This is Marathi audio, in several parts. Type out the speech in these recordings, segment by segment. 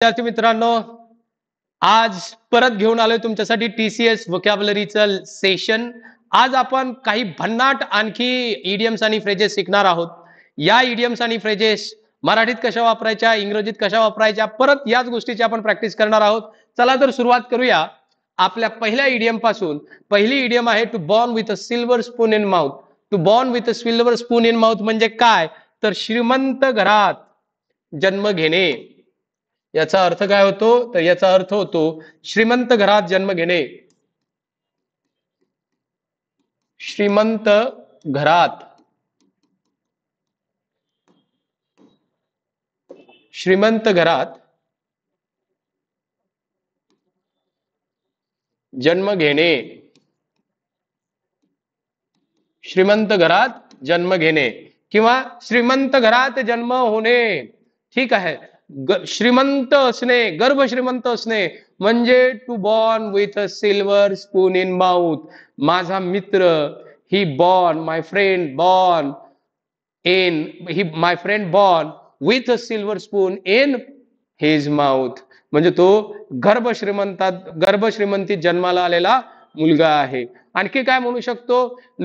विद्यार्थी मित्रांनो आज परत घेऊन आलोय तुमच्यासाठी टी सी एस सेशन आज आपण काही भन्नाट आणखी इडियम्स आणि फ्रेजेस शिकणार आहोत या इडियम्स आणि फ्रेजेस मराठीत कशा वापरायच्या इंग्रजीत कशा वापरायच्या परत याच गोष्टीची आपण प्रॅक्टिस करणार आहोत चला तर सुरुवात करूया आपल्या पहिल्या इडियम पासून पहिली इडियम आहे to born with a silver spoon in mouth to born with a silver spoon in mouth म्हणजे काय तर श्रीमंत घरात जन्म घेणे याचा अर्थ काय होतो तर याचा अर्थ होतो श्रीमंत घरात जन्म घेणे श्रीमंत घरात श्रीमंत घरात जन्म घेणे श्रीमंत घरात जन्म घेणे किंवा श्रीमंत घरात जन्म होणे ठीक आहे श्रीमंत असणे गर्भ श्रीमंत असणे म्हणजे to born with a silver spoon in mouth माझा मित्र he born my friend born in he my friend born with a silver spoon in his mouth म्हणजे तो गर्भ श्रीमंतात गर्भ श्रीमंतीत जन्माला आलेला मुलगा आहे आणखी काय म्हणू शकतो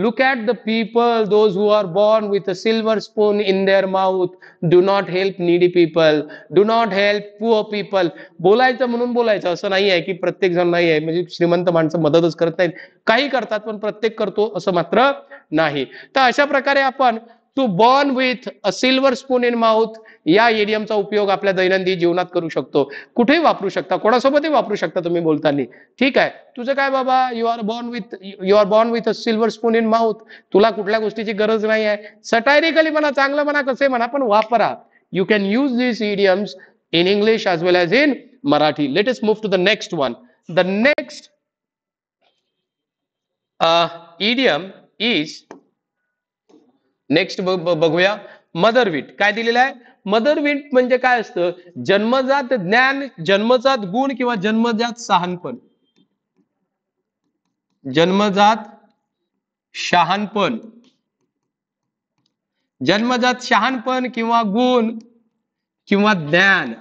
look at the people those who are born with a silver spoon in their mouth do not help needy people do not help poor people बोलायचं म्हणून बोलायचं असं नाही आहे की प्रत्येक जण नाही आहे म्हणजे श्रीमंत माणसं मदतच करत नाहीत काही करतात पण प्रत्येक करतो असं मात्र नाही तर अशा प्रकारे आपण to born with a silver spoon in mouth या एडियमचा उपयोग आपल्या दैनंदिन जीवनात करू शकतो कुठेही वापरू शकता कोणासोबतही वापरू शकता तुम्ही बोलताना ठीक आहे तुझं काय बाबा you are born with you are born with a silver spoon in mouth तुला कुठल्या गोष्टीची गरज नाही आहे सटायरिकली म्हणा चांगलं म्हणा कसे म्हणा पण वापरा you can use this idioms in English as well as in Marathi latest move to the next one the next idiom is next बघूया मदरवीट काय दिलेलं आहे मदर मदरवीट म्हणजे काय असतं जन्मजात ज्ञान जन्मजात गुण किंवा जन्मजात शहाणपण जन्मजात शहानपण जन्मजात शहानपण किंवा गुण किंवा ज्ञान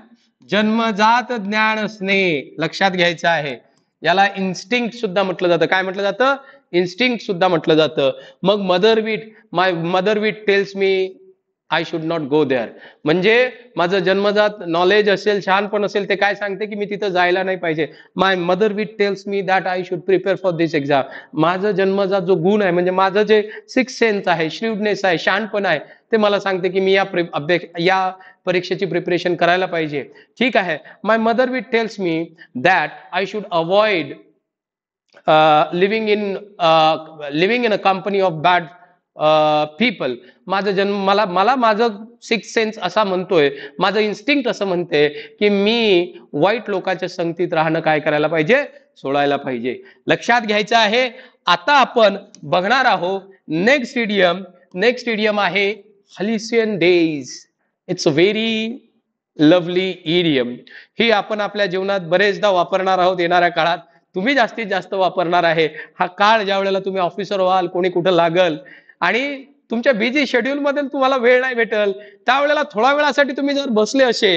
जन्मजात ज्ञान असणे लक्षात घ्यायचं आहे याला इन्स्टिंक्ट सुद्धा म्हटलं जातं काय म्हटलं जातं इन्स्टिंग सुद्धा म्हटलं जातं मग mother wit my mother wit tells me I should not go there म्हणजे माझं जन्मजात नॉलेज असेल पण असेल ते काय सांगते की मी तिथं जायला नाही पाहिजे my mother with tells me that I should prepare for this exam माझं जन्मजात जो गुण आहे म्हणजे माझं जे सिक्स सेन्स आहे श्रीडनेस आहे शहाणपण आहे ते मला सांगते की मी या अभ्यास या परीक्षेची प्रिपरेशन करायला पाहिजे ठीक आहे my mother with tells me that I should avoid living in living in a company of bad people माझं जन्म मला मला माझं सिक्स सेन्स असा म्हणतोय माझं इन्स्टिंक्ट असं म्हणते की मी वाईट लोकांच्या संगतीत राहणं काय करायला पाहिजे सोडायला पाहिजे लक्षात घ्यायचं आहे आता आपण बघणार आहोत नेक्स्ट स्टेडियम नेक्स्ट स्टेडियम आहे halcyon days it's a very lovely idiom ही आपण आपल्या जीवनात बरेचदा वापरणार आहोत येणाऱ्या काळात तुम्ही जास्तीत जास्त वापरणार आहे हा काळ ज्या वेळेला तुम्ही ऑफिसर व्हाल कोणी कुठं लागल आणि तुमच्या बिझी शेड्यूलमध्ये तुम्हाला वेळ नाही भेटल त्यावेळेला थोड्या वेळासाठी तुम्ही जर बसले असे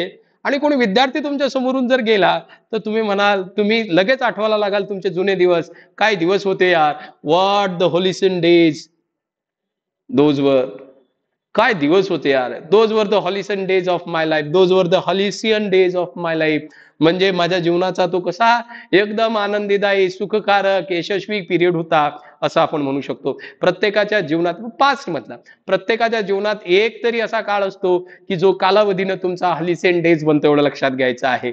आणि कोणी विद्यार्थी तुमच्या समोरून जर गेला तर तुम्ही म्हणाल तुम्ही लगेच आठवायला लागाल तुमचे जुने दिवस काय दिवस होते यार what the halcyon days those were काय दिवस होते यार those were the halcyon days of my life those were the halcyon days of my life म्हणजे माझ्या जीवनाचा तो कसा एकदम आनंदीदायी सुखकारक यशस्वी पिरियड होता असं आपण म्हणू शकतो प्रत्येकाच्या जीवनात पास्ट मधला प्रत्येकाच्या जीवनात एक तरी असा काळ असतो की जो कालावधीनं तुमचा हॉलिसेन डेज बनतो एवढं लक्षात घ्यायचा आहे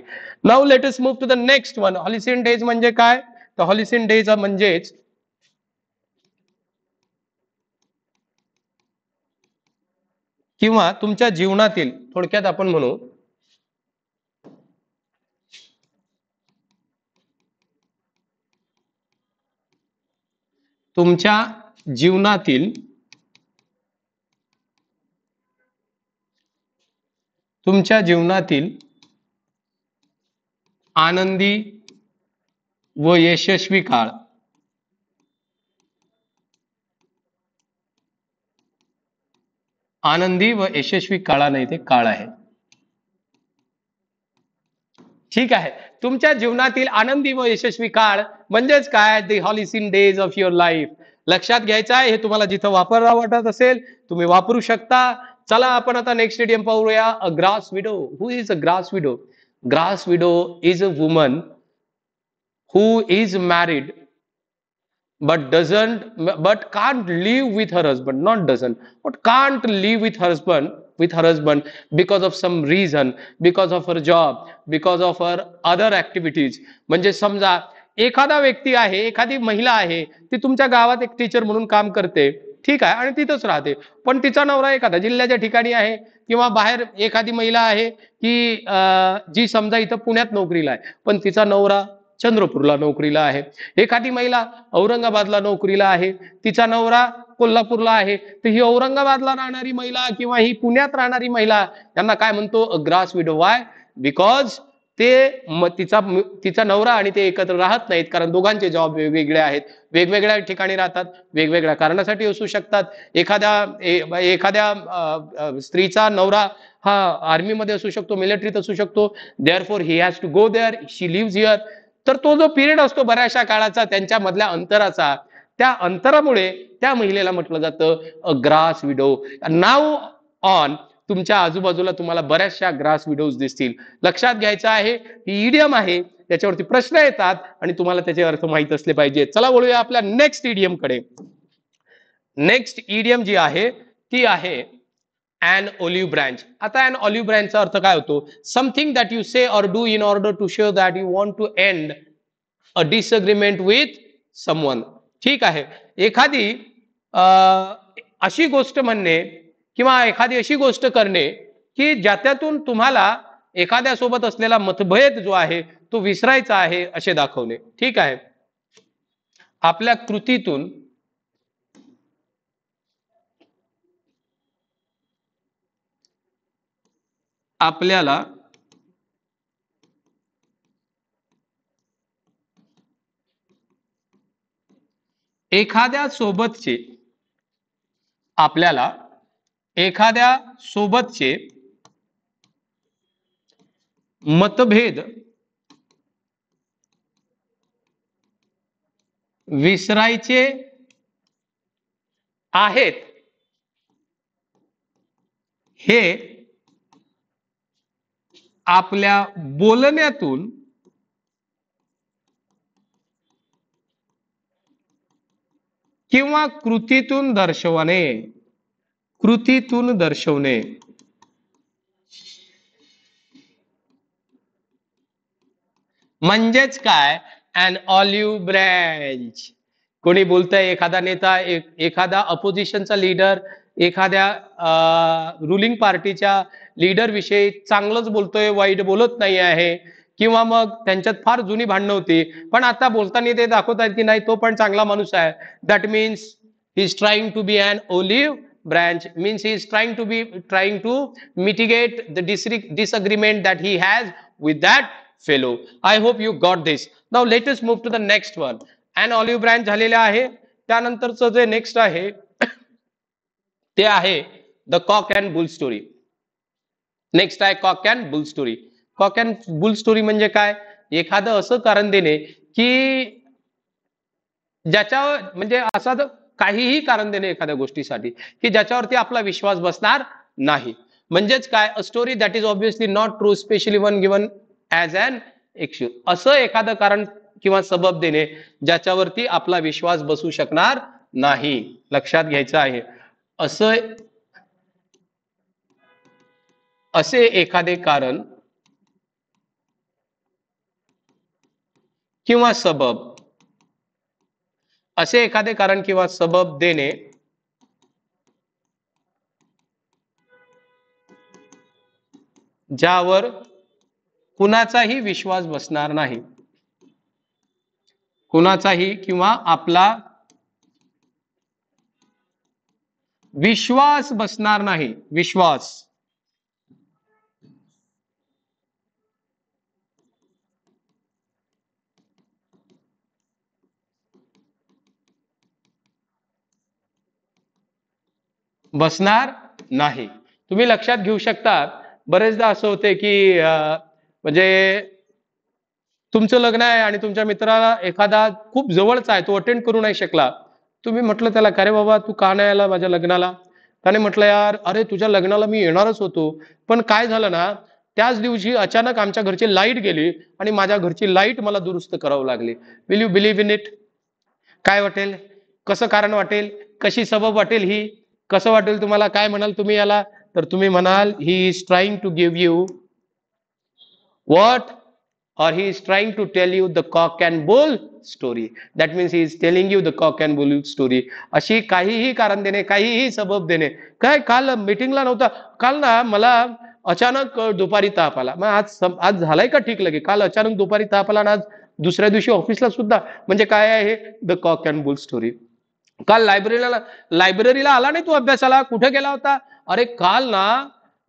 now let's move to the next one halcyon days म्हणजे काय तर हॉलिसेन डेज म्हणजेच किंवा तुमच्या जीवनातील थोडक्यात आपण म्हणू तुमच्या जीवनातील तुमच्या जीवनातील आनंदी व यशस्वी काळ आनंदी व यशस्वी काळा नाही ते काळ आहे ठीक आहे तुमच्या जीवनातील आनंदी व यशस्वी काळ म्हणजेच काय the halcyon days of your life लक्षात घ्यायचं आहे हे तुम्हाला जिथं वापरावं वाटत असेल तुम्ही वापरू शकता चला आपण आता नेक्स्ट स्टेडियम पाहूया a grass widow who is a grass widow grass widow is a woman who is married but doesn't but can't live with her husband not doesn't but can't live with her husband with her husband because of some reason because of her job because of her other म्हणजे समजा एखादा व्यक्ती आहे एखादी महिला आहे ती तुमच्या गावात एक टीचर म्हणून काम करते ठीक आहे आणि तिथंच राहते पण तिचा नवरा एखादा जिल्ह्याच्या ठिकाणी आहे किंवा बाहेर एखादी महिला आहे की जी समजा इथं पुण्यात नोकरीला आहे पण तिचा नवरा चंद्रपूरला नोकरीला आहे एखादी महिला औरंगाबादला नोकरीला आहे तिचा नवरा कोल्हापूरला आहे तर ही औरंगाबादला राहणारी महिला किंवा ही पुण्यात राहणारी महिला यांना काय म्हणतो ग्रास विडो वाय बिकॉज ते तिचा तिचा नवरा आणि ते एकत्र राहत नाहीत कारण दोघांचे जॉब वेगवेगळे आहेत वेगवेगळ्या ठिकाणी राहतात वेगवेगळ्या कारणासाठी असू शकतात एखाद्या एखाद्या स्त्रीचा नवरा हा आर्मीमध्ये असू शकतो मिलिटरीत असू शकतो there for he has to go there she live here तर तो जो पिरियड असतो बऱ्याचशा काळाचा त्यांच्यामधल्या अंतराचा त्या अंतरामुळे त्या महिलेला म्हटलं जातं ग्रास विडो नाव ऑन तुमच्या आजूबाजूला तुम्हाला बऱ्याचशा ग्रास विडोज दिसतील लक्षात घ्यायचं आहे ही इडियम आहे त्याच्यावरती प्रश्न येतात आणि तुम्हाला त्याचे अर्थ माहीत असले पाहिजे चला बोलूया आपल्या नेक्स्ट इडियम कडे नेक्स्ट इडियम जी आहे ती आहे अँड ओलिव्ह ब्रँच आता अँड ऑलिव्ह ब्रँचचा अर्थ काय होतो something that you say or do in order to show that you want to end a disagreement with someone ठीक आहे एखादी अशी गोष्ट म्हणणे किंवा एखादी अशी गोष्ट करणे की ज्याच्यातून तुम्हाला एखाद्या सोबत असलेला मतभेद जो आहे तो विसरायचा आहे असे दाखवणे ठीक आहे आपल्या कृतीतून आपल्याला एखाद्या सोबतचे आपल्याला एखाद्या सोबतचे मतभेद विसरायचे आहेत हे आपल्या बोलण्यातून किंवा कृतीतून दर्शवणे कृतीतून दर्शवणे म्हणजेच काय अन ऑलिव्ह ब्रँच कोणी बोलतंय एखादा नेता एखादा अपोजिशनचा लीडर एखाद्या रुलिंग पार्टीच्या लीडरविषयी चांगलंच बोलतोय वाईट बोलत नाही आहे किंवा मग त्यांच्यात फार जुनी भांडणं होती पण आता बोलताना ते दाखवत आहेत की नाही तो पण चांगला माणूस आहे that means he is trying to be and olive branch means he is trying to be trying to mitigate the dis disagreement that he has with that fellow i hope you got this now let us move to the next one an olive आहे त्यानंतरचं जे नेक्स्ट आहे ते आहे the cock and bull story next आहे cock and bull story cock and bull story म्हणजे काय एखादं असं कारण देणे की ज्याच्या म्हणजे असा काहीही कारण देणे एखाद्या गोष्टीसाठी की ज्याच्यावरती आपला विश्वास बसणार नाही म्हणजेच काय a story that is obviously not true especially one given as an excuse असं एखादं कारण किंवा सबब देणे ज्याच्यावरती आपला विश्वास बसू शकणार नाही लक्षात घ्यायचं आहे असं असे एखादे कारण किंवा सबब असे एखादे कारण किंवा सबब देणे ज्यावर कुणाचाही विश्वास बसणार नाही कुणाचाही किंवा आपला विश्वास बसणार नाही विश्वास बसणार नाही तुम्ही लक्षात घेऊ शकता बरेचदा असं होते की म्हणजे तुमचं लग्न आहे आणि तुमच्या मित्राला एखादा खूप जवळचा आहे तो अटेंड करू नाही शकला तुम्ही म्हटलं त्याला का बाबा तू का नाही आला माझ्या लग्नाला त्याने म्हटलं यार अरे तुझ्या लग्नाला मी येणारच होतो पण काय झालं ना त्याच दिवशी अचानक आमच्या घरची लाईट गेली आणि माझ्या घरची लाईट मला दुरुस्त करावं लागली will you believe in it काय वाटेल कसं कारण वाटेल कशी सबब वाटेल ही कसं वाटेल तुम्हाला काय म्हणाल तुम्ही याला तर तुम्ही म्हणाल he is trying to give you what or he is trying to tell you the cock and bull story. That means he is telling you the cock and bull अशी काहीही कारण देणे काहीही सबब देणे काय काल मीटिंगला नव्हता काल ना मला अचानक दुपारी ताप आला मग आज आज झालाय का ठीक लगे काल अचानक दुपारी ताप आला आणि आज दुसऱ्या दिवशी ऑफिसला सुद्धा म्हणजे काय आहे the cock and bull story काल लायब्ररीला लायब्ररीला आला नाही तू अभ्यासाला कुठे गेला होता अरे काल ना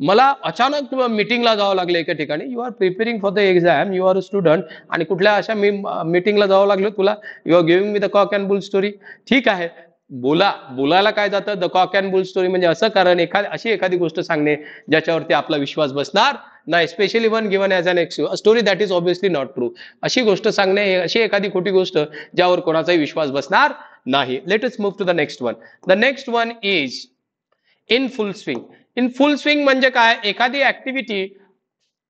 मला अचानक मिटिंगला जावं लागलं एका ठिकाणी you are preparing for the exam you are a student आणि कुठल्या अशा मी मिटिंगला जावं लागलं तुला you are giving me the cock and bull story ठीक आहे बोला बोलायला काय जातं the cock and bull story म्हणजे असं कारण एखादी अशी एखादी गोष्ट सांगणे ज्याच्यावरती आपला विश्वास बसणार नाही especially one given as an ex story that is obviously not true अशी गोष्ट सांगणे अशी एखादी खोटी गोष्ट ज्यावर कोणाचाही विश्वास बसणार नाही let us move to the next one the next one is in full swing in full swing म्हणजे काय एखादी ऍक्टिव्हिटी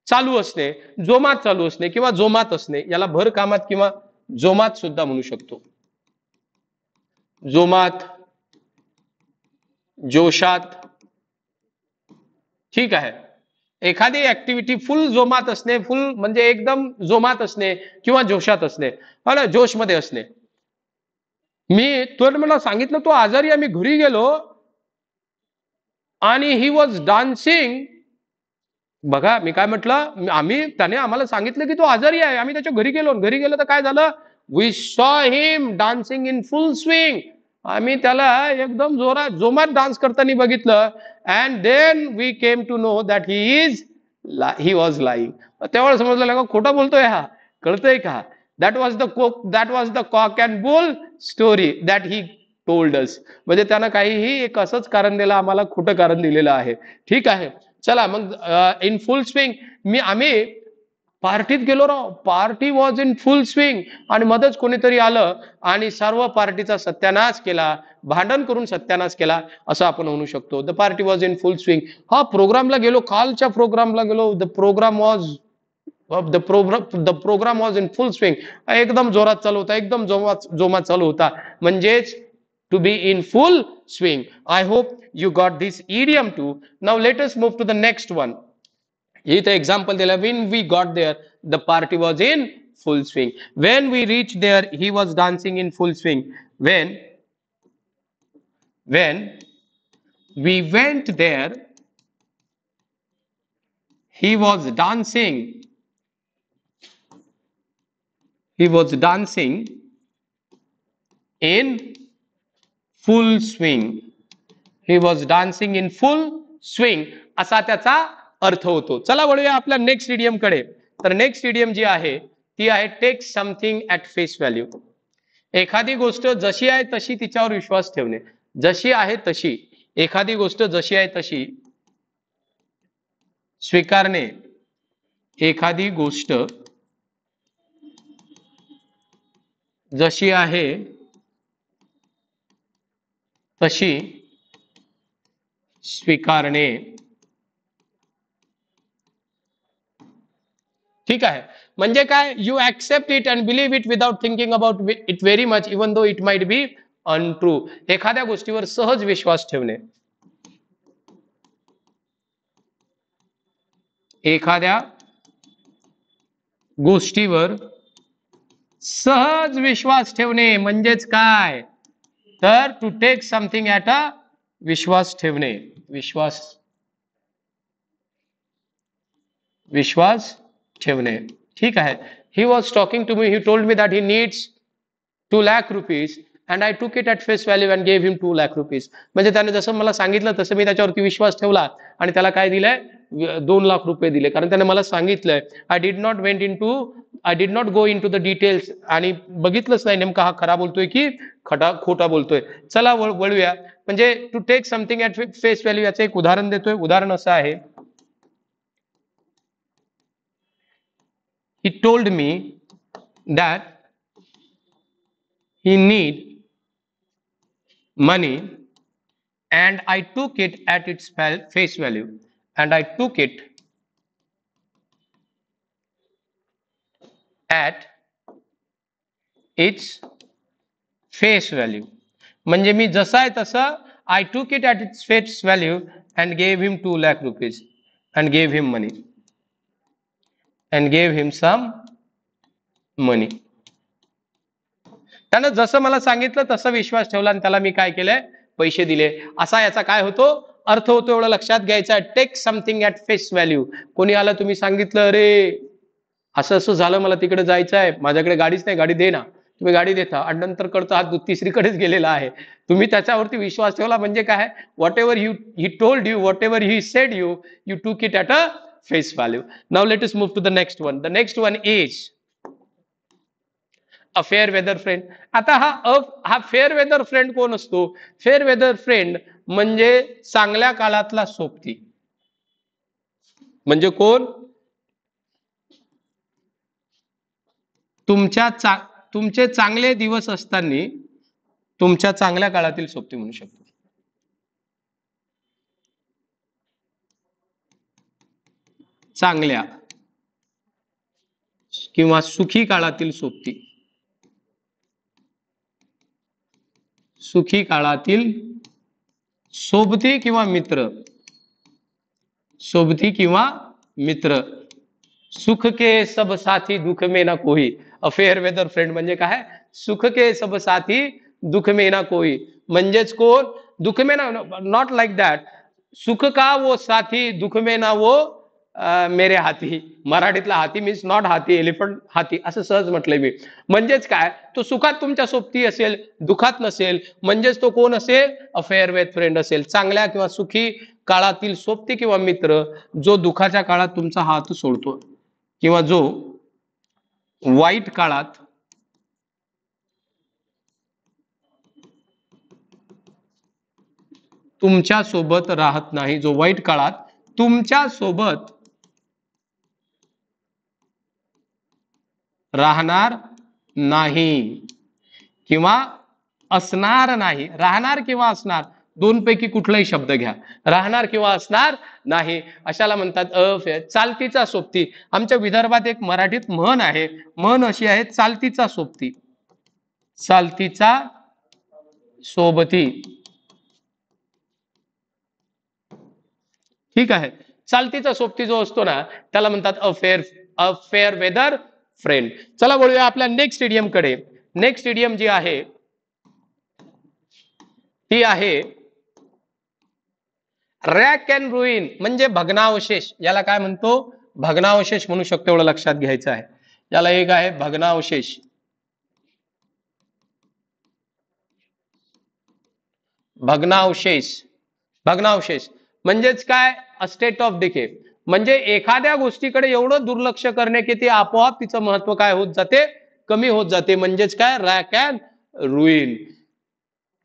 चालू असणे जोमात चालू असणे किंवा जोमात असणे याला भर कामात किंवा जोमात सुद्धा म्हणू शकतो जोमात जोशात ठीक आहे एखादी ऍक्टिव्हिटी फुल जोमात असणे फुल म्हणजे एकदम जोमात असणे किंवा जोशात असणे हा जोशमध्ये असणे मी तुला मला सांगितलं तो आजारी आम्ही घरी गेलो आणि ही वॉज डान्सिंग बघा मी काय म्हटलं आम्ही त्याने आम्हाला सांगितलं की तो आजारी आहे आम्ही त्याच्या घरी गेलो घरी गेलो तर काय झालं we saw him dancing in full swing आम्ही त्याला एकदम जोरात जोमात डान्स करताना बघितलं and then we came to know that he is he was lying तेव्हा समजलं का खोटं बोलतोय हा कळतंय का that was the cock that was the cock and bull story that he told म्हणजे त्यानं काहीही एक असंच कारण दिलं आम्हाला खोटं कारण दिलेलं आहे ठीक आहे चला मग इन फुल स्विंग मी आम्ही पार्टीत गेलो राव party was in full swing आणि मध्येच कोणीतरी आलं आणि सर्व पार्टीचा सत्यानाश केला भांडण करून सत्यानाश केला असं आपण म्हणू शकतो the party was in full swing हा प्रोग्रामला गेलो कालच्या प्रोग्रामला गेलो the programme was the programme the programme was in full swing एकदम जोरात चालू होता एकदम जोमात जोमात चालू होता म्हणजेच to be in full swing. I hope you got this idiom too. Now let us move to the next one. Here the example when we got there, the party was in full swing. When we reached there, he was dancing in full swing. When, when we went there, he was dancing. He was dancing in full swing he was dancing in full swing असा त्याचा अर्थ होतो चला वळूया आपल्या नेक्स्ट इडियम कडे तर नेक्स्ट इडियम जी आहे ती आहे take something at face value एखादी गोष्ट जशी आहे तशी तिच्यावर विश्वास ठेवणे जशी आहे तशी एखादी गोष्ट जशी आहे तशी स्वीकारणे एखादी गोष्ट जशी आहे तशी स्वीकारणे ठीक आहे म्हणजे काय you accept it and believe it without thinking about it very much even though it might be untrue एखाद्या गोष्टीवर सहज विश्वास ठेवणे एखाद्या गोष्टीवर सहज विश्वास ठेवणे म्हणजेच काय तर to take something at a विश्वास ठेवणे विश्वास विश्वास ठेवणे ठीक आहे he was talking to me he told me that he needs two lakh rupees and I took it at face value and gave him two lakh rupees म्हणजे त्याने जसं मला सांगितलं तसं मी त्याच्यावरती विश्वास ठेवला आणि त्याला काय दिलंय दोन लाख रुपये दिले कारण त्याने मला सांगितलंय I did not went in to I did not go in to the details आणि बघितलंच नाही नेमका हा खरा बोलतोय की खटा खोटा बोलतोय चला वळूया म्हणजे to take something at face value याचं एक उदाहरण देतोय उदाहरण असं आहे he told me that he need money and I took it at its face value and I took it at its face value म्हणजे मी जसा आहे तसं I to it at its face value and gave him two lakh rupees and gave him money and gave him some money त्यानं जसं मला सांगितलं तसं विश्वास ठेवला आणि त्याला मी काय केलंय पैसे दिले असा याचा काय होतो अर्थ होतो एवढा लक्षात घ्यायचा take something at face value कोणी आला तुम्ही सांगितलं अरे असं असं झालं मला तिकडे जायचं आहे माझ्याकडे गाडीच नाही गाडी दे ना तुम्ही गाडी देता आणि नंतर कडचा हात तिसरीकडेच गेलेला आहे तुम्ही त्याच्यावरती विश्वास ठेवला म्हणजे काय whatever you he told you whatever he said you you to kit at a face value now let us move to the next one the next one is a fair weather friend आता हा अ हा फेअर वेदर फ्रेंड कोण असतो फेअर वेदर फ्रेंड म्हणजे चांगल्या काळातला सोबती म्हणजे कोण तुमच्या चा तुमचे चांगले दिवस असताना तुमच्या चांगल्या काळातील सोबती म्हणू शकतो चांगल्या किंवा सुखी काळातील सोबती सुखी काळातील सोबती कि मित्र सोबती कि मित्र सुख के सब साथी दुख में ना कोई अफेयर वेदर फ्रेंड म्हणजे है सुख के सब साथी दुख में ना कोई म्हणजेच को दुख में ना नॉट लाइक दैट सुख का वो साथी दुख में ना वो मेरे हाती मराठीतला हाती मीन्स नॉट हाती एलिफंट हाती असं सहज म्हटलंय मी म्हणजेच काय तो सुखात तुमच्या सोबती असेल दुखात नसेल म्हणजेच तो कोण असेल अफेअर विथ फ्रेंड असेल चांगल्या किंवा सुखी काळातील सोबती किंवा मित्र जो दुखाच्या काळात तुमचा हात सोडतो किंवा जो वाईट काळात तुमच्या सोबत राहत नाही जो वाईट काळात तुमच्या सोबत राहणार नाही किंवा असणार नाही राहणार किंवा असणार दोनपैकी कुठलाही शब्द घ्या राहणार किंवा असणार नाही अशाला म्हणतात अफेअर चालतीचा सोबती आमच्या विदर्भात एक मराठीत म्हण आहे म्हण अशी आहे चालतीचा सोबती चालतीचा सोबती ठीक आहे चालतीचा सोबती जो असतो ना त्याला म्हणतात अफेअर अफेअर वेदर फ्रेंड चला बोलूया आपल्या नेक्स्ट स्टेडियम कडे नेक्स्ट स्टेडियम जी आहे ती आहे रॅक अँड रुईन म्हणजे भग्नावशेष याला काय म्हणतो भग्नावशेष म्हणू शकतो एवढं लक्षात घ्यायचं आहे याला एक आहे भग्नावशेष भग्नावशेष भग्नावशेष म्हणजेच काय स्टेट ऑफ डिके म्हणजे एखाद्या गोष्टीकडे एवढं दुर्लक्ष करणे की ते आपोआप तिचं महत्व काय होत जाते कमी होत जाते म्हणजेच काय रॅक अँड रुईन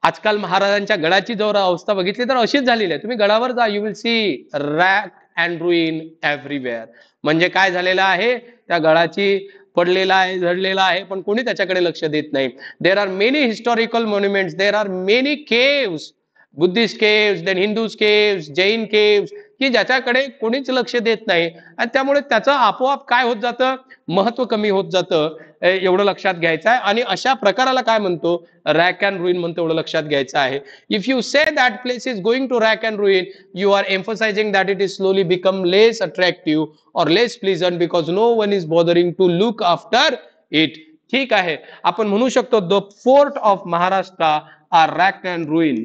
आजकाल महाराजांच्या गडाची जर अवस्था बघितली तर अशीच झालेली आहे तुम्ही गडावर जा you will see wreck and ruin everywhere म्हणजे काय झालेलं आहे त्या गडाची पडलेला आहे झडलेला आहे पण कोणी त्याच्याकडे लक्ष देत नाही there are many historical monuments there are many caves Buddhist caves then Hindus caves Jain caves की ज्याच्याकडे कोणीच लक्ष देत नाही आणि त्यामुळे त्याचं आपोआप काय होत जातं महत्व कमी होत जातं एवढं लक्षात घ्यायचं आहे आणि अशा प्रकाराला काय म्हणतो रॅक अँड रुईन म्हणतो एवढं लक्षात घ्यायचं आहे if you say that place is going to wreck and ruin you are emphasising that it is slowly become less attractive or less pleasant because no one is bothering to look after it ठीक आहे आपण म्हणू शकतो the fort of Maharashtra are wreck and ruin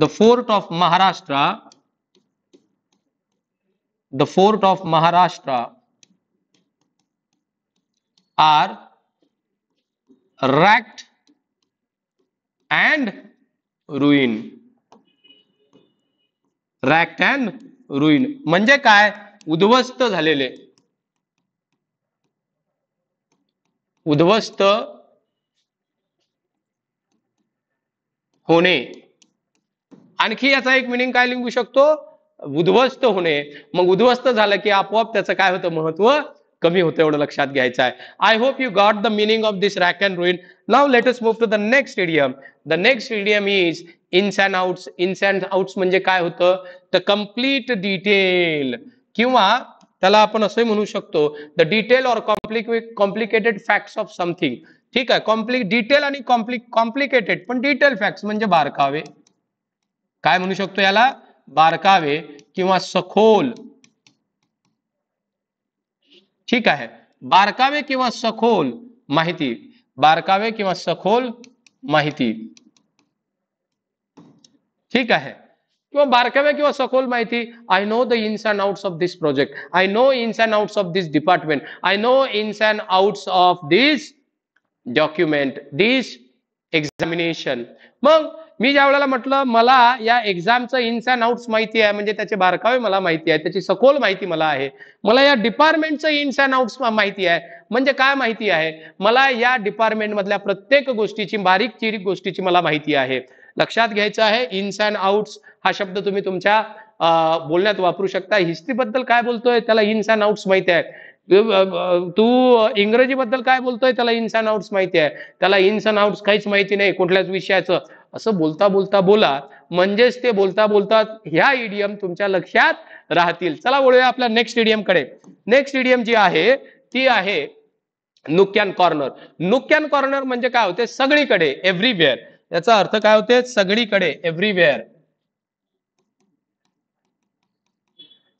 the fort of Maharashtra the fort of Maharashtra are wrecked and ruin wrecked and ruin म्हणजे काय उद्ध्वस्त झालेले उद्ध्वस्त होणे आणखी याचा एक मिनिंग काय लिहू शकतो उद्ध्वस्त होणे मग उद्ध्वस्त झालं की आपोआप त्याचं काय होतं महत्व कमी होतं एवढं लक्षात घ्यायचं आहे I hope you got the meaning of this wreck and ruin now let's move to the next stadium the next stadium is ins and outs ins outs म्हणजे काय होतं द कम्प्लीट डिटेल किंवा त्याला आपण असं म्हणू शकतो the detail or complic complicated facts of something ठीक आहे कॉम्प्लिक डिटेल आणि कॉम्प्लिक कॉम्प्लिकेटेड पण डिटेल फॅक्ट्स म्हणजे बारकावे काय म्हणू शकतो याला बारकावे किंवा सखोल ठीक आहे बारकावे किंवा सखोल माहिती बारकावे किंवा सखोल माहिती ठीक आहे किंवा बारकावे किंवा सखोल माहिती I know the ins and outs of this project I know ins and outs of this department I know ins and outs of this document this examination मग मी ज्या वेळेला म्हटलं मला या एक्झामचं इन्स अँड आउट्स माहिती आहे म्हणजे त्याचे बारकावे मला माहिती आहे त्याची सखोल माहिती मला आहे मला या डिपार्टमेंटचं इन्स अँड आउट्स माहिती आहे म्हणजे काय माहिती आहे मला या डिपार्टमेंटमधल्या प्रत्येक गोष्टीची बारीक चिरीक गोष्टीची मला माहिती आहे लक्षात घ्यायचं आहे इन्स अँड आउट्स हा शब्द तुम्ही तुमच्या बोलण्यात वापरू शकता हिस्ट्रीबद्दल काय बोलतोय त्याला इन्स अँड आउट्स माहिती आहे तू इंग्रजीबद्दल काय बोलतोय त्याला इन्स अँड आउट्स माहिती आहे त्याला इन्स अँड आउट्स काहीच माहिती नाही कुठल्याच विषयाचं असं बोलता बोलता बोला म्हणजेच ते बोलता बोलता ह्या इडियम तुमच्या लक्षात राहतील चला बोलूया आपल्या नेक्स्ट इडियम कडे नेक्स्ट इडियम जी आहे ती आहे नुक्यान कॉर्नर नुक्यान कॉर्नर म्हणजे काय होते सगळीकडे एव्हरीवेअर याचा अर्थ काय होते सगळीकडे एव्हरीवेअर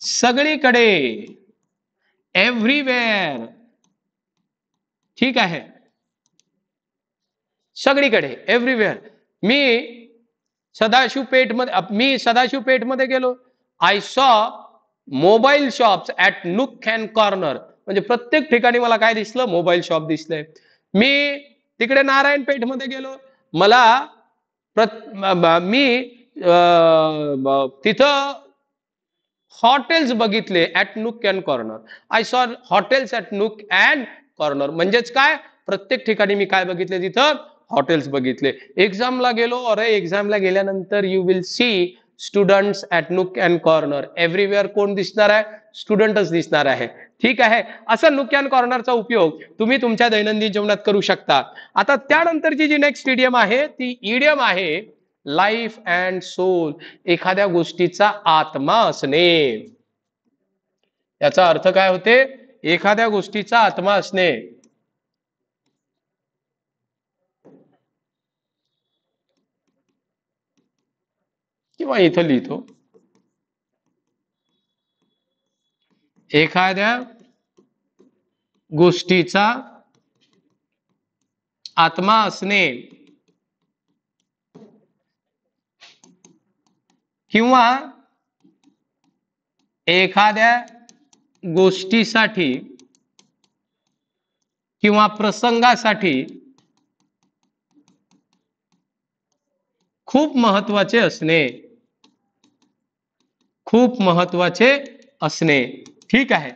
सगळीकडे एव्हरीवेअर ठीक आहे सगळीकडे एव्हरीवेअर मी सदाशिव पेठमध्ये मी सदाशिव पेठमध्ये गेलो I saw mobile shops at nook and corner म्हणजे प्रत्येक ठिकाणी मला काय दिसलं मोबाईल शॉप दिसले मी तिकडे नारायण पेठमध्ये गेलो मला मी तिथं हॉटेल्स बघितले at nook and corner I saw hotels at nook and corner म्हणजेच काय प्रत्येक ठिकाणी मी काय बघितले तिथं हॉटेल्स बघितले एक्झामला गेलो अरे एक्झामला गेल्यानंतर you will see student at nook and corner everywhere कोण दिसणार आहे स्टुडंटच दिसणार आहे ठीक आहे असं नुक अँड कॉर्नरचा उपयोग तुम्ही तुमच्या दैनंदिन जीवनात करू शकता आता त्यानंतरची जी नेक्स्ट इडियम आहे ती इडियम आहे लाईफ अँड सोल एखाद्या गोष्टीचा आत्मा असणे याचा अर्थ काय होते एखाद्या गोष्टीचा आत्मा असणे किंवा इथं लिहितो एखाद्या गोष्टीचा आत्मा असणे किंवा एखाद्या गोष्टीसाठी किंवा प्रसंगासाठी खूप महत्वाचे असणे खूप महत्वाचे असणे ठीक आहे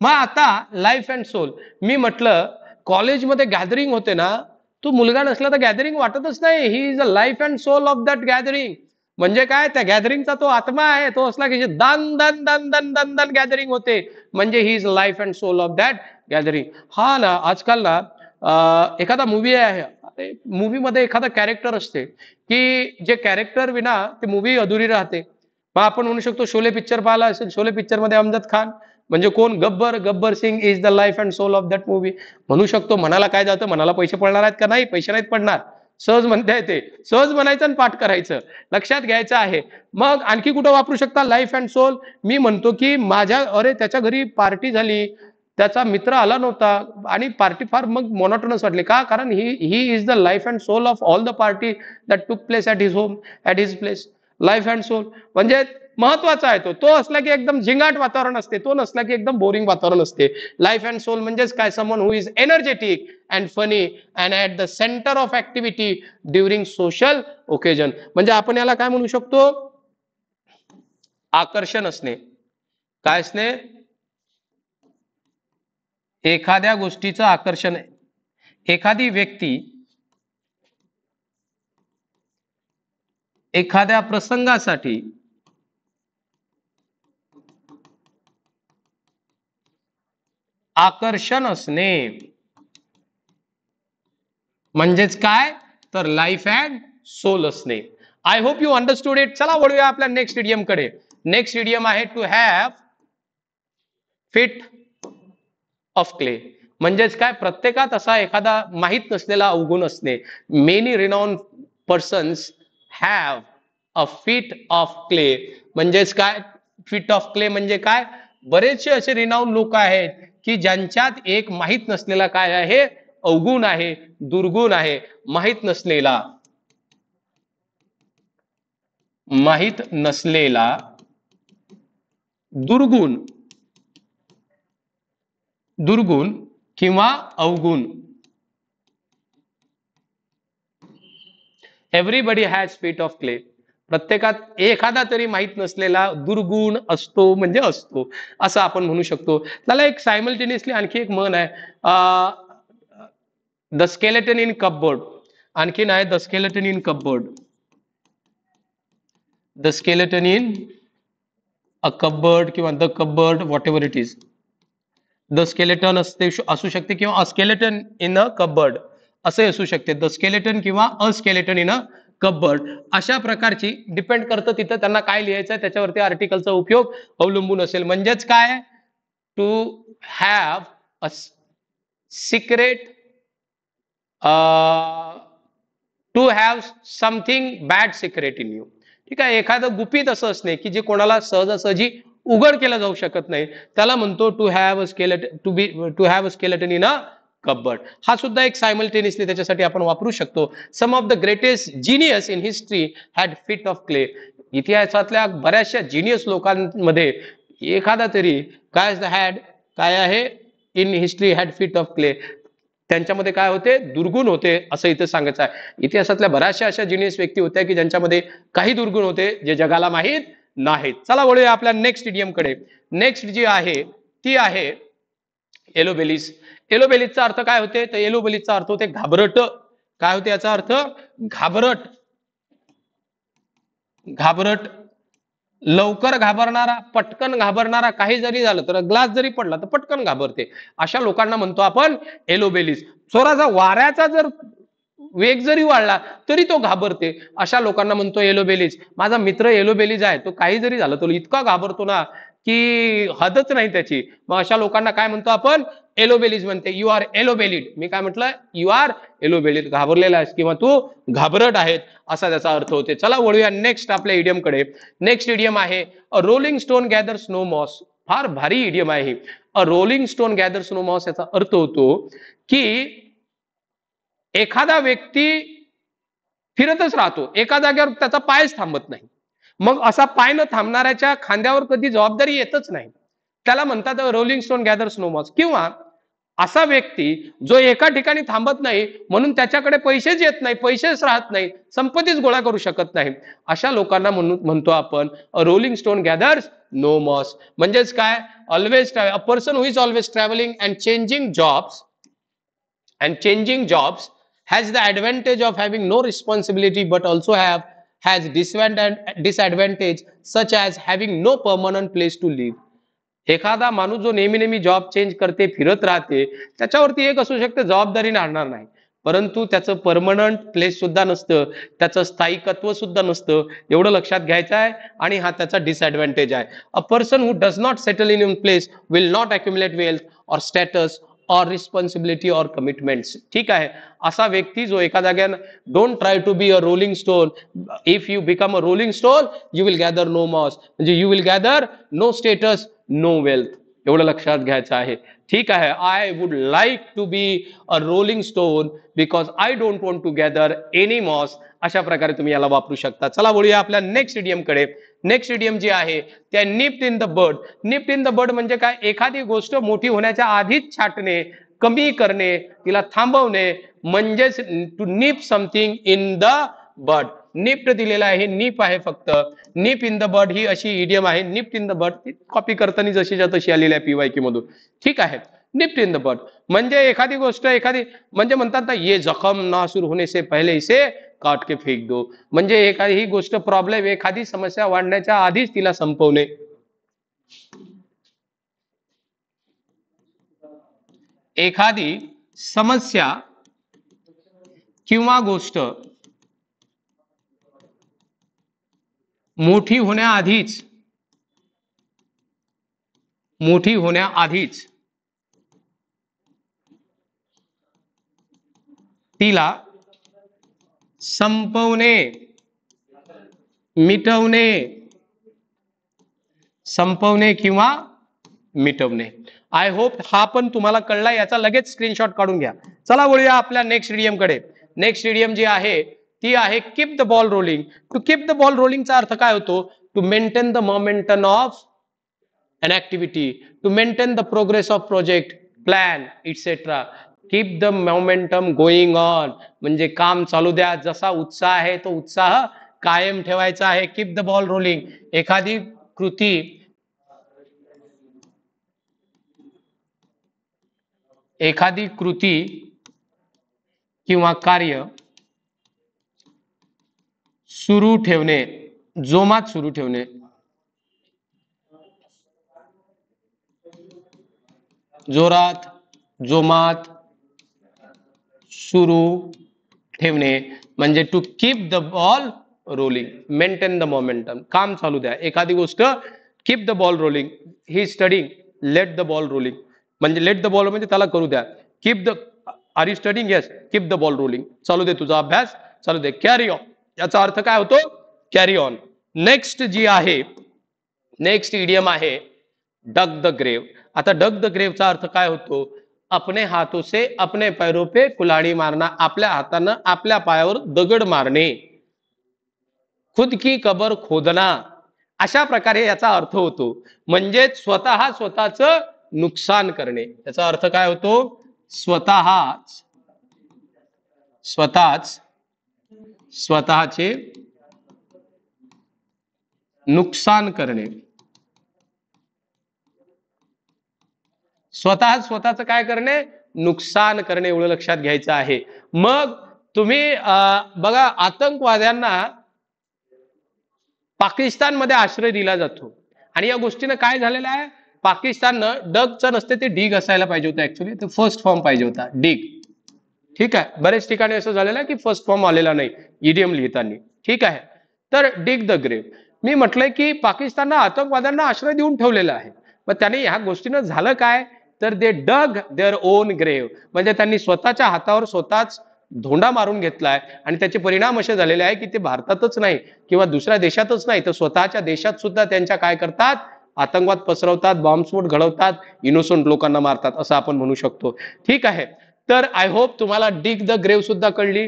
मग आता लाईफ अँड सोल मी म्हटलं कॉलेजमध्ये गॅदरिंग होते ना तू मुलगा नसला तर गॅदरिंग वाटतच नाही he is a life and soul of that gathering म्हणजे काय त्या गॅदरिंगचा तो आत्मा आहे तो असला की दन दन दन दन दन दन गॅदरिंग होते म्हणजे he is life and soul of that gathering हा ना आजकाल ना एखादा मूवी आहे मध्ये एखादा कॅरेक्टर असते की जे कॅरेक्टर विना ते मूवी अधुरी राहते मग आपण म्हणू शकतो शोले पिक्चर पाहिला असेल शोले पिक्चरमध्ये अमजद खान म्हणजे कोण Gabbar Gabbar Singh is the life and soul of that movie म्हणू शकतो मनाला काय जातं मनाला पैसे पडणार आहेत का नाही पैसे नाहीत पडणार सहज म्हणता येते सहज म्हणायचं आणि पाठ करायचं लक्षात घ्यायचं आहे मग आणखी कुठं वापरू शकता लाईफ अँड सोल मी म्हणतो की माझ्या अरे त्याच्या घरी पार्टी झाली त्याचा मित्र आला नव्हता आणि पार्टी फार मग मोनोटोनस वाटली का कारण he he is the life and soul of all the party that took place at his home at his place life and soul म्हणजे महत्वाचा आहे तो तो असला की एकदम झिंगाट वातावरण असते तो नसला की एकदम बोरिंग वातावरण असते लाईफ अँड सोल म्हणजेच काय someone who is energetic and funny and at the centre of activity during social occasion म्हणजे आपण याला काय म्हणू शकतो आकर्षण असणे काय असणे एखाद्या गोष्टीचं आकर्षण एखादी व्यक्ती एखाद्या प्रसंगासाठी आकर्षण असणे म्हणजेच काय तर लाईफ अँड सोल असणे I hope you understood it चला वळूया आपल्या नेक्स्ट इडियम कडे नेक्स्ट इडियम आहे to have feet of clay म्हणजेच काय प्रत्येकात असा एखादा माहीत नसलेला अवगुण असणे many renowned persons have a feet of clay म्हणजेच काय फिट ऑफ क्ले म्हणजे काय बरेचसे असे रिनाऊन लोक आहेत की ज्यांच्यात एक माहीत नसलेला काय आहे अवगुण आहे दुर्गुण आहे माहीत नसलेला माहीत नसलेला दुर्गुण दुर्गुण किंवा अवगुण everybody has feet of clay प्रत्येकात एखादा तरी माहीत नसलेला दुर्गुण असतो म्हणजे असतो असं आपण म्हणू शकतो त्याला एक सायमल्टेनियसली आणखी एक मन आहे द स्केलेटन इन कपबोर्ड आणखीन आहे the skeleton in cupboard the skeleton in a cupboard किंवा the cupboard whatever it is the skeleton असते असू शकते किंवा अस्केलेटन इन अ कबर्ड असे असू शकते द स्केलेटन किंवा अस्केलेटन इन अ कबर्ड अशा प्रकारची डिपेंड करतं तिथं त्यांना काय लिहायचं त्याच्यावरती आर्टिकलचा उपयोग अवलंबून असेल म्हणजेच काय to have a secret to have something bad secret in you ठीक आहे एखादं गुपित असं असणे की जे कोणाला सहजासहजी उघड केला जाऊ शकत नाही त्याला म्हणतो to have a skeleton to be to have a skeleton in a cupboard हा सुद्धा एक सायमल्टेनियसली त्याच्यासाठी आपण वापरू शकतो some of the greatest genius in history had feet of clay इतिहासातल्या बऱ्याचशा जिनियस लोकांमध्ये एखादा तरी काय हॅड काय आहे in history had feet of clay त्यांच्यामध्ये काय होते दुर्गुण होते असं इथे सांगायचं आहे इतिहासातल्या बऱ्याचशा अशा जिनियस व्यक्ती होत्या की ज्यांच्यामध्ये काही दुर्गुण होते जे जगाला माहीत नाहीत चला वळूया आपल्या नेक्स्ट इडियम कडे नेक्स्ट जी आहे ती आहे एलोबेलिस एलोबेलिसचा अर्थ काय होते तर एलोबेलिसचा अर्थ होते घाबरट काय होते याचा अर्थ घाबरट घाबरट लवकर घाबरणारा पटकन घाबरणारा काही जरी झालं तर ग्लास जरी पडला तर पटकन घाबरते अशा लोकांना म्हणतो आपण एलोबेलिस चोराचा वाऱ्याचा जर वेग जरी वाढला तरी तो घाबरते अशा लोकांना म्हणतो एलोबेलीज माझा मित्र एलोबेलीज आहे तो काही जरी झालं तो इतका घाबरतो ना की हदच नाही त्याची मग अशा लोकांना काय म्हणतो आपण एलोबेलीज म्हणते यू आर एलोबेलिड मी काय म्हटलं यू आर एलोबेलिड घाबरलेला आहेस किंवा तू घाबरट आहेत असा त्याचा अर्थ होते चला वळूया नेक्स्ट आपल्या कडे नेक्स्ट इडियम आहे a rolling stone gathers no moss फार भारी इडियम आहे a rolling stone gathers no moss याचा अर्थ होतो की एखादा व्यक्ती फिरतच राहतो एका जागेवर त्याचा पायच थांबत नाही मग असा पाय न थांबणाऱ्याच्या खांद्यावर कधी जबाबदारी येतच नाही त्याला म्हणतात रोलिंग स्टोन गॅदर स्नोमॉस किंवा असा व्यक्ती जो एका ठिकाणी थांबत नाही म्हणून त्याच्याकडे पैसेच येत नाही पैसेच राहत नाही संपत्तीच गोळा करू शकत नाही अशा लोकांना म्हणून म्हणतो आपण rolling stone gathers no moss म्हणजेच काय always a person who is always travelling and changing jobs and changing jobs has the advantage of having no responsibility but also have has disadvantage such as having no permanent place to live एखादा माणूस जो नेहमी नेहमी जॉब चेंज करते फिरत राहते त्याच्यावरती एक असू शकते जबाबदारी राहणार नाही परंतु त्याचं परमनंट प्लेस सुद्धा नसतं त्याचं स्थायिकत्व सुद्धा नसतं एवढं लक्षात घ्यायचं आहे आणि हा त्याचा डिसएडव्हान्टेज आहे a person who does not settle in in place will not accumulate wealth or status और रिस्पॉन्सिबिलिटी ऑर कमिटमेंट्स ठीक आहे असा व्यक्ती जो एका जाग्यानं don't try to be a rolling stone if you become a rolling stone you will gather no moss म्हणजे you will gather no status no wealth एवढं लक्षात घ्यायचं आहे ठीक आहे I would like to be a rolling stone because I don't want to gather any moss अशा प्रकारे तुम्ही याला वापरू शकता चला बोलूया आपल्या नेक्स्ट कडे नेक्स्ट इडियम जे आहे त्या nip in the bud nip in the bud म्हणजे काय एखादी गोष्ट मोठी होण्याच्या आधीच छाटणे कमी करणे तिला थांबवणे म्हणजेच to nip something in the bud nip दिलेला आहे निप आहे फक्त निप इन द बर्ड ही अशी इडियम आहे निफ्ट इन द बर्ड ती कॉपी करताना जशीच्या तशी आलेली आहे पीवायकी मधून ठीक आहे निफ्ट इन द बर्ड म्हणजे एखादी गोष्ट एखादी म्हणजे म्हणतात ना ये जखम नासूर होणे से पहिले इसे काट के फेक दो म्हणजे एखादी ही गोष्ट प्रॉब्लेम एखादी समस्या वाढण्याच्या आधीच तिला संपवणे एखादी समस्या किंवा गोष्ट मोठी होण्याआधीच मोठी होण्याआधीच तिला संपवणे मिटवणे संपवणे किंवा मिटवणे आय होप हा पण तुम्हाला कळला याचा लगेच स्क्रीनशॉट काढून घ्या चला बोलूया आपल्या नेक्स्ट स्टेडियम कडे नेक्स्ट स्टेडियम जी आहे ती आहे keep the ball rolling to keep the ball रोलिंगचा अर्थ काय होतो to maintain the momentum of an activity to maintain the progress of project plan etcetera keep the momentum going on म्हणजे काम चालू द्या जसा उत्साह आहे तो उत्साह कायम ठेवायचा आहे कीप द बॉल रोलिंग एखादी कृती एखादी कृती किंवा कार्य सुरू ठेवणे जोमात सुरू ठेवणे जोरात जोमात सुरू ठेवणे म्हणजे to keep the ball rolling maintain the momentum काम चालू द्या एखादी गोष्ट कीप द बॉल रोलिंग ही studying let the ball rolling म्हणजे लेट द बॉल म्हणजे त्याला करू द्या keep the are you studying yes keep the ball rolling चालू दे तुझा अभ्यास चालू दे कॅरी ऑन याचा अर्थ काय होतो कॅरी ऑन नेक्स्ट जी आहे नेक्स्ट इडियम आहे डग द ग्रेव आता डग द ग्रेवचा अर्थ काय होतो अपने हाथों से अपने पैरों पे कुलाड़ी मारना आपल्या हातानं आपल्या पायावर दगड मारणे खुद की कबर खोदना अशा प्रकारे याचा अर्थ होतो म्हणजे स्वतः स्वतःच नुकसान करणे याचा अर्थ काय होतो स्वतःच स्वतःच स्वतःचे नुकसान करणे स्वतः स्वतःचं काय करणे नुकसान करणे एवढं लक्षात घ्यायचं आहे मग तुम्ही बघा आतंकवाद्यांना पाकिस्तानमध्ये आश्रय दिला जातो आणि या गोष्टीनं काय झालेलं आहे पाकिस्ताननं डगचं नसते ते डीग असायला पाहिजे होतं ऍक्च्युली ते फर्स्ट फॉर्म पाहिजे होता डीग ठीक आहे बरेच ठिकाणी असं झालेलं आहे की फर्स्ट फॉर्म आलेला नाही ईडीएम e लिहिताना ठीक आहे तर डीग द ग्रेव मी म्हटलंय की पाकिस्ताननं आतंकवाद्यांना आश्रय देऊन ठेवलेला आहे मग त्यांनी ह्या गोष्टीनं झालं काय तर they dug their own grave म्हणजे त्यांनी स्वतःच्या हातावर स्वतःच धोंडा मारून घेतलाय आणि त्याचे परिणाम असे झालेले आहे की ते भारतातच नाही किंवा दुसऱ्या देशातच नाही तर स्वतःच्या देशात सुद्धा त्यांच्या काय करतात आतंकवाद पसरवतात बॉम्बस्फोट घडवतात इनोसंट लोकांना मारतात असं आपण म्हणू शकतो ठीक आहे तर आय होप तुम्हाला डिग द ग्रेव सुद्धा कळली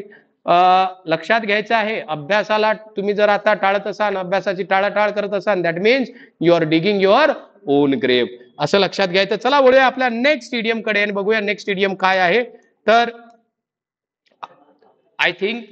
लक्षात घ्यायचं आहे अभ्यासाला तुम्ही जर आता टाळत असाल अभ्यासाची टाळाटाळ करत असाल that means you are digging your own grave असं लक्षात घ्यायचं चला वळूया आपल्या नेक्स्ट स्टेडियम कडे आणि बघूया नेक्स्ट स्टेडियम काय आहे तर I think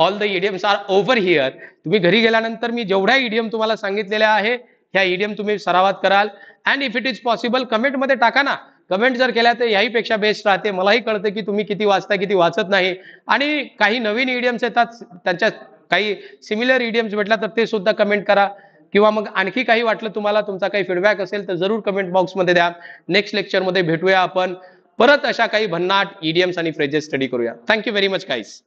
all the idioms are over here तुम्ही घरी गेल्यानंतर मी जेवढ्या इडियम तुम्हाला सांगितलेल्या आहे ह्या इडियम तुम्ही सरावात कराल and if it is possible कमेंटमध्ये टाका ना कमेंट जर केल्या तर याहीपेक्षा बेस्ट राहते मलाही कळतं की तुम्ही किती वाचता किती वाचत नाही आणि काही नवीन इडियम्स येतात त्यांच्या काही सिमिलर इडियम्स भेटला तर ते सुद्धा कमेंट करा किंवा मग आणखी काही वाटलं तुम्हाला तुमचा काही फीडबॅक असेल तर जरूर कमेंट बॉक्समध्ये द्या नेक्स्ट लेक्चरमध्ये भेटूया आपण परत अशा काही भन्नाट ईडीएम्स आणि फ्रेजेस स्टडी करूया थँक्यू व्हेरी मच गाइस